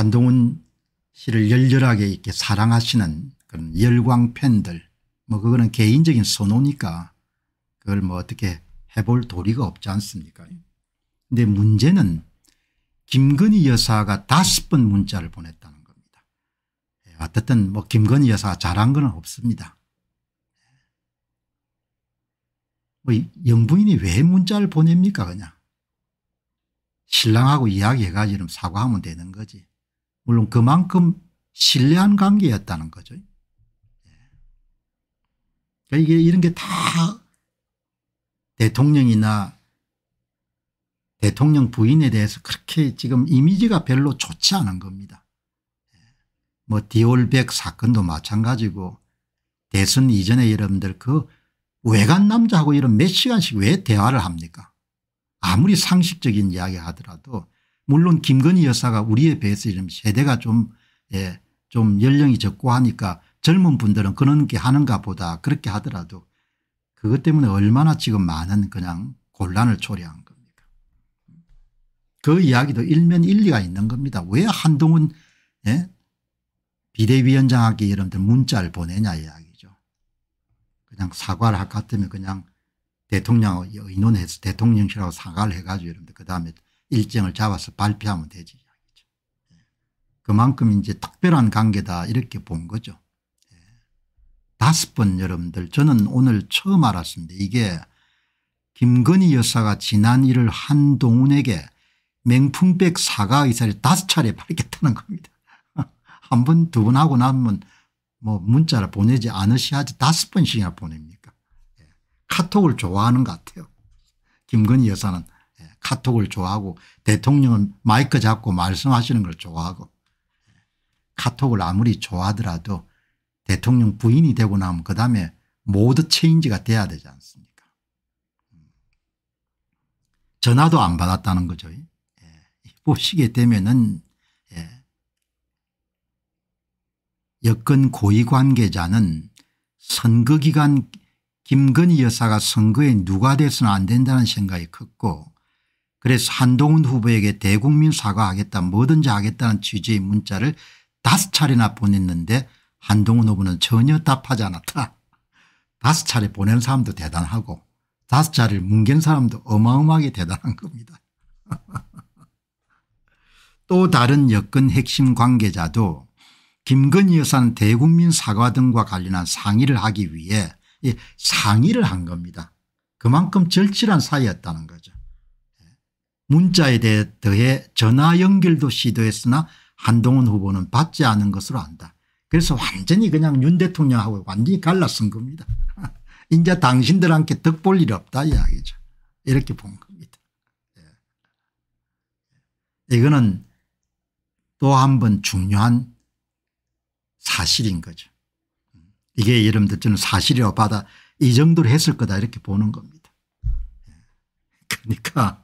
한동훈 씨를 열렬하게 이렇게 사랑하시는 그런 열광 팬들 뭐 그거는 개인적인 선호니까 그걸 뭐 어떻게 해볼 도리가 없지 않습니까 근데 문제는 김건희 여사가 다섯 번 문자를 보냈다는 겁니다. 예, 어쨌든 뭐 김건희 여사가 잘한 건 없습니다. 뭐 영부인이 왜 문자를 보냅니까 그냥. 신랑하고 이야기해가지고 사과하면 되는 거지. 물론 그만큼 신뢰한 관계였다는 거죠. 예. 그러니까 이게 이런 게 다 대통령이나 대통령 부인에 대해서 그렇게 지금 이미지가 별로 좋지 않은 겁니다. 예. 뭐 디올백 사건도 마찬가지고 대선 이전에 여러분들 그 외간 남자하고 이런 몇 시간씩 왜 대화를 합니까 아무리 상식적인 이야기 하더라도 물론 김건희 여사가 우리에 비해서 이 세대가 좀, 예, 좀 연령이 적고 하니까 젊은 분들은 그런 게 하는가 보다 그렇게 하더라도 그것 때문에 얼마나 지금 많은 그냥 곤란을 초래한 겁니까. 그 이야기도 일면 일리가 있는 겁니다. 왜 한동훈 예? 비대위원장에게 여러분들 문자를 보내냐 이야기죠. 그냥 사과를 할 것 같으면 그냥 대통령 의논해서 대통령실하고 사과를 해가지고 여러분들 그 다음에 일정을 잡아서 발표하면 되지. 그만큼 이제 특별한 관계다 이렇게 본 거죠. 다섯 번 여러분들 저는 오늘 처음 알았습니다. 이게 김건희 여사가 지난 일을 한동훈에게 맹풍백 사과 의사를 다섯 차례 밝혔다는 겁니다. 한 번 두 번 하고 나면 뭐 문자를 보내지 않으셔야지 다섯 번씩이나 보냅니까. 예. 카톡을 좋아하는 것 같아요. 김건희 여사는 카톡을 좋아하고 대통령은 마이크 잡고 말씀하시는 걸 좋아하고 카톡을 아무리 좋아하더라도 대통령 부인이 되고 나면 그다음에 모드 체인지가 돼야 되지 않습니까 전화도 안 받았다는 거죠. 예. 보시게 되면은 예. 여권 고위관계자는 선거기간 김건희 여사가 선거에 누가 돼서는 안 된다는 생각이 컸고 그래서 한동훈 후보에게 대국민 사과하겠다 뭐든지 하겠다는 취지의 문자를 다섯 차례나 보냈는데 한동훈 후보는 전혀 답하지 않았다. 다섯 차례 보낸 사람도 대단하고 다섯 차례를 뭉갠 사람도 어마어마하게 대단한 겁니다. 또 다른 여권 핵심 관계자도 김건희 여사는 대국민 사과 등과 관련한 상의를 하기 위해 예, 상의를 한 겁니다. 그만큼 절실한 사이였다는 거죠. 문자에 대해 전화 연결도 시도했으나 한동훈 후보는 받지 않은 것으로 안다. 그래서 완전히 그냥 윤 대통령하고 완전히 갈라쓴 겁니다. 이제 당신들한테 덕볼일 없다 이야기죠. 이렇게 본 겁니다. 예. 예. 이거는 또 한 번 중요한 사실인 거죠. 이게 여러분들 저는 사실이라고 받아 이 정도로 했을 거다 이렇게 보는 겁니다. 예. 그러니까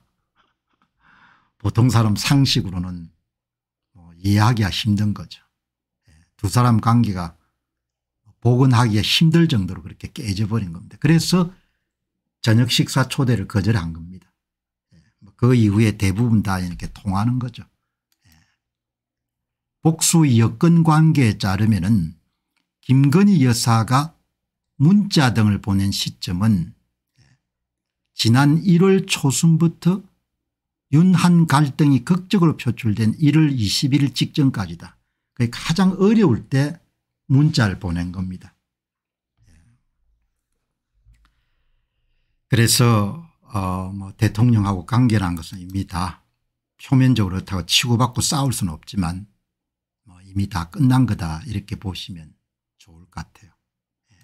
보통 사람 상식으로는 뭐 이해하기가 힘든 거죠. 예, 두 사람 관계가 복원하기가 힘들 정도로 그렇게 깨져버린 겁니다. 그래서 저녁 식사 초대를 거절한 겁니다. 예, 뭐 그 이후에 대부분 다 이렇게 통하는 거죠. 예. 복수 여건 관계에 따르면 김건희 여사가 문자 등을 보낸 시점은 지난 1월 초순부터 윤한 갈등이 극적으로 표출된 1월 2 0일 직전까지다. 그게 가장 어려울 때 문자를 보낸 겁니다. 그래서 어뭐 대통령하고 관계란 것은 이미 다 표면적으로 그렇다고 치고받고 싸울 수는 없지만 뭐 이미 다 끝난 거다 이렇게 보시면 좋을 것 같아요. 예.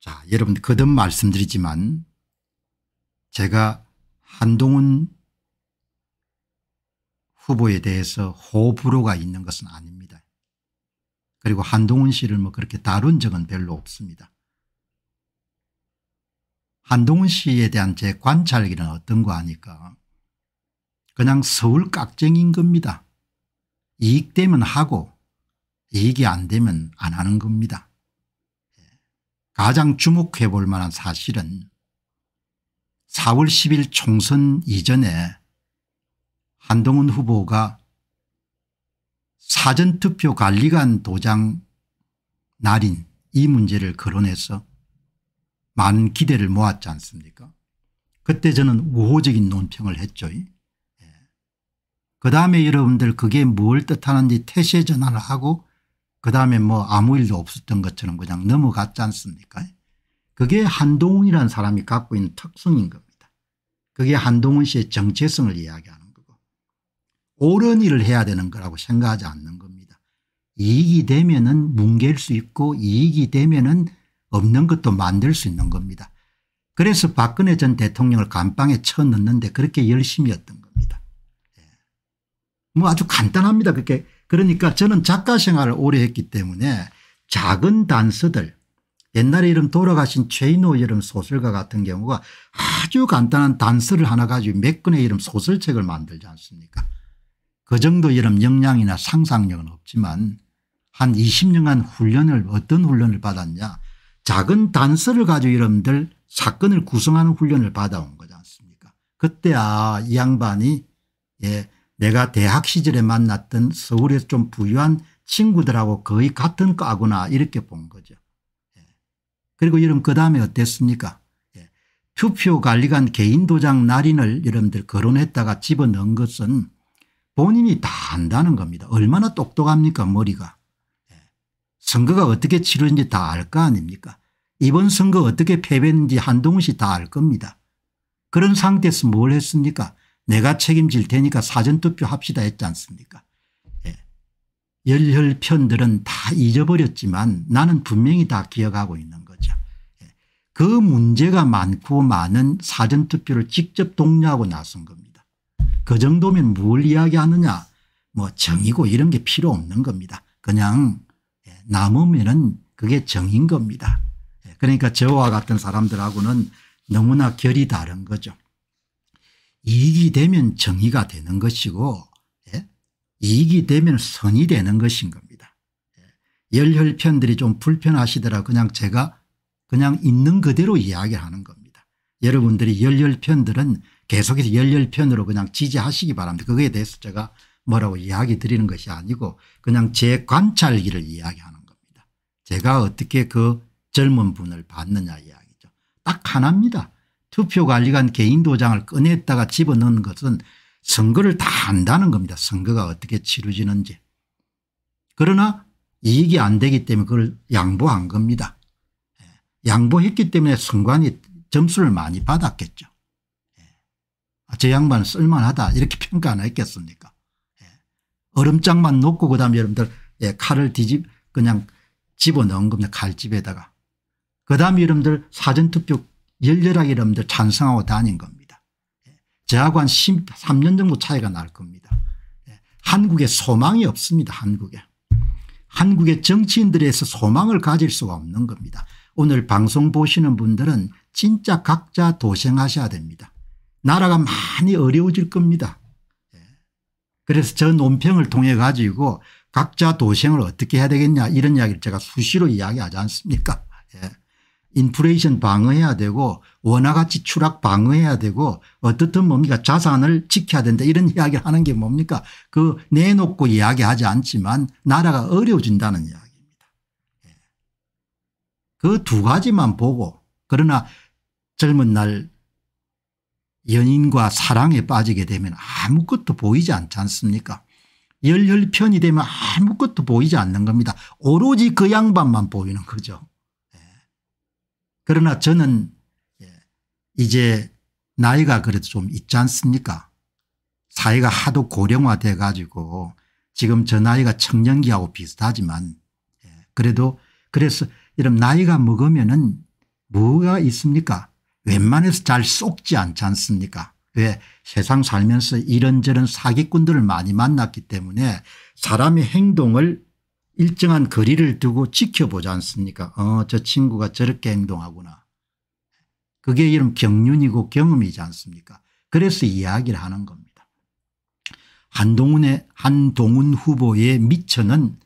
자 여러분 거듭 말씀드리지만 제가 한동훈 후보에 대해서 호불호가 있는 것은 아닙니다. 그리고 한동훈 씨를 뭐 그렇게 다룬 적은 별로 없습니다. 한동훈 씨에 대한 제 관찰기는 어떤 거 아니까 그냥 서울 깍쟁인 겁니다. 이익되면 하고 이익이 안 되면 안 하는 겁니다. 가장 주목해 볼 만한 사실은 4월 10일 총선 이전에 한동훈 후보가 사전투표 관리관 도장 날인 이 문제를 거론해서 많은 기대를 모았지 않습니까 그때 저는 우호적인 논평을 했죠. 예. 그다음에 여러분들 그게 뭘 뜻하는지 태세 전환을 하고 그다음에 뭐 아무 일도 없었던 것처럼 그냥 넘어갔지 않습니까 예. 그게 한동훈이라는 사람이 갖고 있는 특성인 겁니다. 그게 한동훈 씨의 정체성을 이야기하는 거고 옳은 일을 해야 되는 거라고 생각하지 않는 겁니다. 이익이 되면 은 뭉갤 수 있고 이익이 되면 은 없는 것도 만들 수 있는 겁니다. 그래서 박근혜 전 대통령을 감방에 쳐넣는데 그렇게 열심히했던 겁니다. 예. 뭐 아주 간단합니다. 그렇게 그러니까 저는 작가 생활을 오래 했기 때문에 작은 단서들 옛날에 이름 돌아가신 최인호 이름 소설가 같은 경우가 아주 간단한 단서를 하나 가지고 몇 권의 이름 소설책을 만들지 않습니까 그 정도 이름 역량이나 상상력은 없지만 한 20년간 훈련을 어떤 훈련을 받았냐 작은 단서를 가지고 이름들 사건을 구성하는 훈련을 받아온 거지 않습니까 그때 아 이 양반이 예 내가 대학 시절에 만났던 서울에서 좀 부유한 친구들하고 거의 같은 과구나 이렇게 본 거죠. 그리고 여러분 그 다음에 어땠습니까? 예. 투표 관리관 개인 도장 날인을 여러분들 거론했다가 집어넣은 것은 본인이 다 안다는 겁니다. 얼마나 똑똑합니까 머리가. 예. 선거가 어떻게 치르는지 다 알 거 아닙니까 이번 선거 어떻게 패배했는지 한동훈 씨다 알 겁니다. 그런 상태에서 뭘 했습니까 내가 책임질 테니까 사전투표 합시다 했지 않습니까 예. 열혈편들은 다 잊어버렸지만 나는 분명히 다 기억하고 있는 그 문제가 많고 많은 사전투표를 직접 독려하고 나선 겁니다. 그 정도면 뭘 이야기하느냐 뭐 정의고 이런 게 필요 없는 겁니다. 그냥 예, 남으면은 그게 정인 겁니다. 예, 그러니까 저와 같은 사람들하고는 너무나 결이 다른 거죠. 이익이 되면 정의가 되는 것이고 예, 이익이 되면 선이 되는 것인 겁니다. 열혈편들이 좀 불편하시더라 그냥 제가 그냥 있는 그대로 이야기하는 겁니다. 여러분들이 열렬편들은 계속해서 열렬편으로 그냥 지지하시기 바랍니다. 그거에 대해서 제가 뭐라고 이야기 드리는 것이 아니고 그냥 제 관찰기를 이야기하는 겁니다. 제가 어떻게 그 젊은 분을 봤느냐 이야기죠. 딱 하나입니다. 투표관리관 개인 도장을 꺼냈다가 집어넣은 것은 선거를 다 안다는 겁니다. 선거가 어떻게 치루지는지. 그러나 이익이 안 되기 때문에 그걸 양보한 겁니다. 양보했기 때문에 선관이 점수를 많이 받았겠죠. 예. 아, 양반은 쓸만하다 이렇게 평가 안 했겠습니까. 예. 얼음장만 놓고 그다음에 여러분들 예, 칼을 뒤집 그냥 집어넣은 겁니다. 칼집에다가. 그다음에 여러분들 사전투표 열렬하게 여러분들 찬성하고 다닌 겁니다. 예. 저하고 한 3년 정도 차이가 날 겁니다. 예. 한국에 소망이 없습니다. 한국에. 한국의 정치인들에서 소망을 가질 수가 없는 겁니다. 오늘 방송 보시는 분들은 진짜 각자 도생하셔야 됩니다. 나라가 많이 어려워질 겁니다. 예. 그래서 저 논평을 통해 가지고 각자 도생을 어떻게 해야 되겠냐 이런 이야기를 제가 수시로 이야기하지 않습니까 예. 인플레이션 방어해야 되고 원화가치 추락 방어해야 되고 어떻든 뭡니까 자산을 지켜야 된다 이런 이야기를 하는 게 뭡니까 그 내놓고 이야기하지 않지만 나라가 어려워진다는 이야기 그두 가지만 보고 그러나 젊은 날 연인과 사랑에 빠지게 되면 아무것도 보이지 않지 않습니까 열혈 편이 되면 아무것도 보이지 않는 겁니다. 오로지 그 양반만 보이는 거죠. 예. 그러나 저는 예, 이제 나이가 그래도 좀 있지 않습니까 사회가 하도 고령화돼 가지고 지금 저 나이가 청년기하고 비슷하지만 예. 그래도 그래서 이런 나이가 먹으면은 뭐가 있습니까 웬만해서 잘 쏙지 않지 않습니까 왜 세상 살면서 이런저런 사기꾼들을 많이 만났기 때문에 사람의 행동을 일정한 거리를 두고 지켜보지 않습니까 어저 친구가 저렇게 행동하구나 그게 이런 경륜이고 경험이지 않습니까 그래서 이야기를 하는 겁니다. 한동훈의 한동훈 후보의 미처는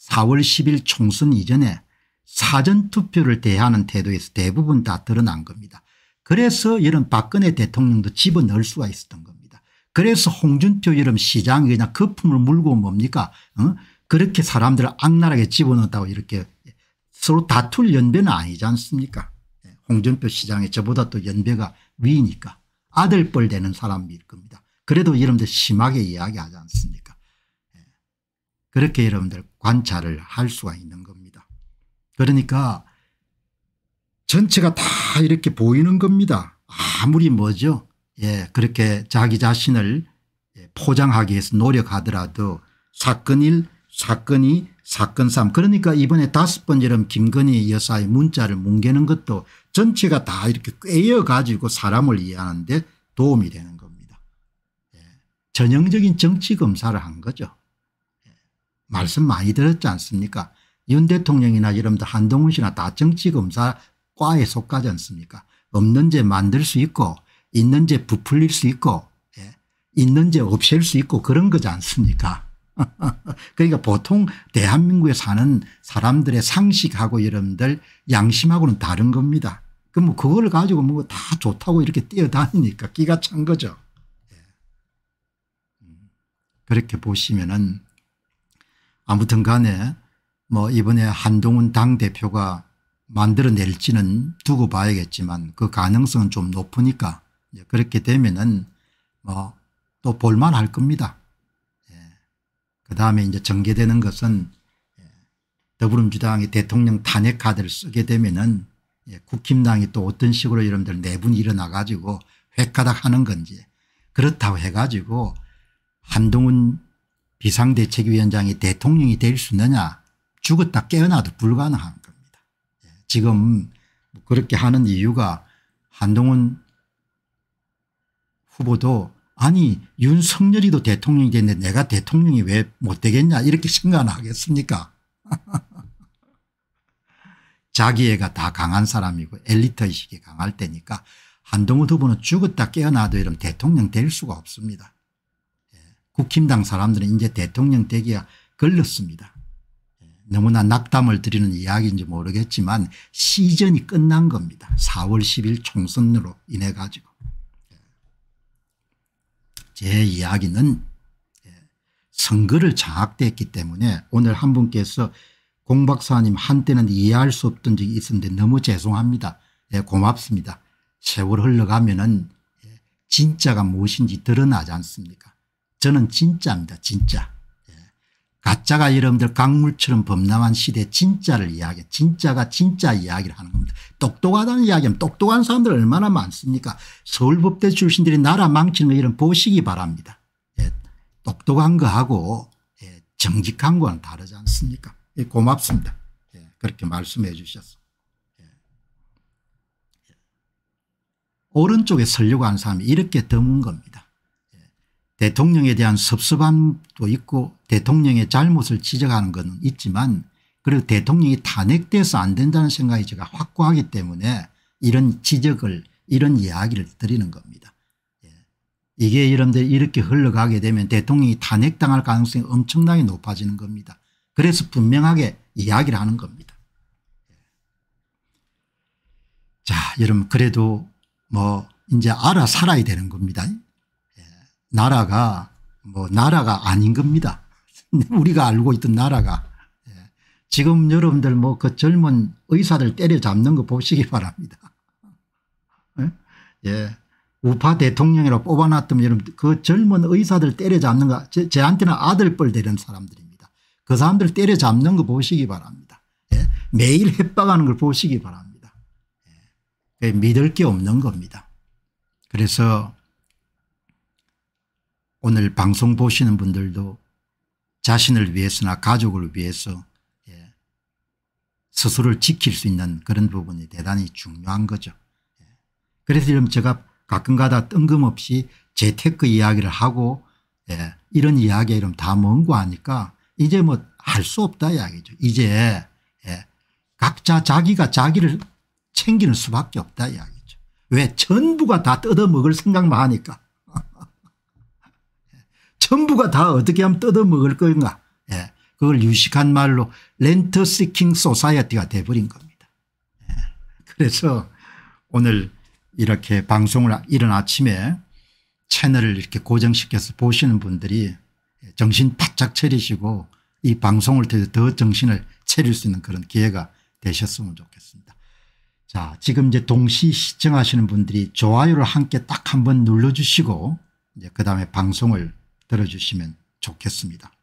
4월 10일 총선 이전에 사전투표를 대하는 태도에서 대부분 다 드러난 겁니다. 그래서 이런 박근혜 대통령도 집어넣을 수가 있었던 겁니다. 그래서 홍준표 이름 시장이 그냥 거품을 물고 뭡니까 어? 그렇게 사람들을 악랄하게 집어넣었다고 이렇게 서로 다툴 연배는 아니지 않습니까 예, 홍준표 시장이 저보다 또 연배가 위니까 아들뻘 되는 사람일 겁니다. 그래도 여러분들 심하게 이야기하지 않습니까 예, 그렇게 여러분들 관찰을 할 수가 있는 겁니다. 그러니까 전체가 다 이렇게 보이는 겁니다. 아무리 뭐죠. 예, 그렇게 자기 자신을 예, 포장하기 위해서 노력하더라도 사건 1 사건 2 사건 3 그러니까 이번에 다섯 번째럼 김건희 여사의 문자를 뭉개는 것도 전체가 다 이렇게 꿰여 가지고 사람을 이해하는데 도움이 되는 겁니다. 예, 전형적인 정치 검사를 한 거죠. 예, 말씀 많이 들었지 않습니까 윤 대통령이나 이러면서 한동훈 씨나 다 정치검사과에 속하지 않습니까 없는 지 만들 수 있고 있는 지 부풀릴 수 있고 예. 있는 지 없앨 수 있고 그런 거지 않습니까 그러니까 보통 대한민국에 사는 사람들의 상식하고 여러분들 양심하고는 다른 겁니다. 그럼 뭐 그걸 가지고 뭐 다 좋다고 이렇게 뛰어다니니까 끼가찬 거죠. 예. 음, 그렇게 보시면은 아무튼 간에 뭐 이번에 한동훈 당대표가 만들어낼지는 두고 봐야겠지만 그 가능성은 좀 높으니까 그렇게 되면은 뭐 또 볼만할 겁니다. 예. 그 다음에 이제 전개되는 것은 예, 더불어민주당이 대통령 탄핵 카드를 쓰게 되면은 예, 국힘당이 또 어떤 식으로 여러분들 내분이 네 일어나 가지고 획가닥 하는 건지 그렇다고 해 가지고 한동훈 비상대책위원장이 대통령이 될 수 있느냐 죽었다 깨어나도 불가능한 겁니다. 예, 지금 뭐 그렇게 하는 이유가 한동훈 후보도 아니 윤석열이도 대통령이 됐는데 내가 대통령이 왜 못 되겠냐 이렇게 심각하겠습니까 자기애가 다 강한 사람이고 엘리트의식이 강할 때니까 한동훈 후보는 죽었다 깨어나도 이러면 대통령 될 수가 없습니다. 예, 국힘당 사람들은 이제 대통령 되기가 걸렸습니다. 너무나 낙담을 드리는 이야기인지 모르겠지만 시즌이 끝난 겁니다. 4월 10일 총선으로 인해 가지고. 제 이야기는 예, 선거를 장악됐기 때문에 오늘 한 분께서 공 박사님 한때는 이해할 수 없던 적이 있었는데 너무 죄송합니다. 예, 고맙습니다. 세월 흘러가면 은 예, 진짜가 무엇인지 드러나지 않습니까 저는 진짜입니다. 진짜. 가짜가 여러분들 강물처럼 범람한 시대에 진짜를 이야기해 진짜가 진짜 이야기를 하는 겁니다. 똑똑하다는 이야기하면 똑똑한 사람들 얼마나 많습니까 서울법대 출신들이 나라 망치는 거 이런 보시기 바랍니다. 예, 똑똑한 거하고 예, 정직한 거는 다르지 않습니까 예, 고맙습니다. 예, 그렇게 말씀해 주셨습니다 예. 오른쪽에 설려고 하는 사람이 이렇게 드문 겁니다. 대통령에 대한 섭섭함도 있고 대통령의 잘못을 지적하는 것은 있지만 그리고 대통령이 탄핵돼서 안 된다는 생각이 제가 확고하기 때문에 이런 지적을 이런 이야기를 드리는 겁니다. 예. 이게 여러분들 이렇게 흘러가게 되면 대통령이 탄핵당할 가능성이 엄청나게 높아지는 겁니다. 그래서 분명하게 이야기를 하는 겁니다. 예. 자 여러분 그래도 뭐 이제 알아 살아야 되는 겁니다. 나라가 뭐 나라가 아닌 겁니다. 우리가 알고 있던 나라가. 예. 지금 여러분들 뭐 그 젊은 의사들 때려잡는 거 보시기 바랍니다. 예? 예. 우파 대통령이라 고 뽑아놨던 여러분 그 젊은 의사들 때려잡는 거 제, 한테는 아들뻘 되는 사람들입니다. 그 사람들 때려잡는 거 보시기 바랍니다. 예. 매일 협박하는 걸 보시기 바랍니다. 예. 믿을 게 없는 겁니다. 그래서 오늘 방송 보시는 분들도 자신을 위해서나 가족을 위해서 예, 스스로를 지킬 수 있는 그런 부분이 대단히 중요한 거죠. 예. 그래서 지금 제가 가끔가다 뜬금없이 재테크 이야기를 하고 예, 이런 이야기에 이름 다 먼고 하니까 이제 뭐 할 수 없다 이야기죠. 이제 예, 각자 자기가 자기를 챙기는 수밖에 없다 이야기죠. 왜 전부가 다 뜯어먹을 생각만 하니까 전부가 다 어떻게 하면 뜯어먹을 건가 예. 그걸 유식한 말로 렌터 시킹 소사이어티가 돼버린 겁니다. 예. 그래서 오늘 이렇게 방송을 이른 아침에 채널을 이렇게 고정시켜서 보시는 분들이 정신 바짝 차리시고 이 방송을 통해서 더 정신을 차릴 수 있는 그런 기회가 되셨으면 좋겠습니다. 자 지금 이제 동시 시청하시는 분들이 좋아요를 함께 딱 한 번 눌러주시고 이제 그 다음에 방송을 들어주시면 좋겠습니다.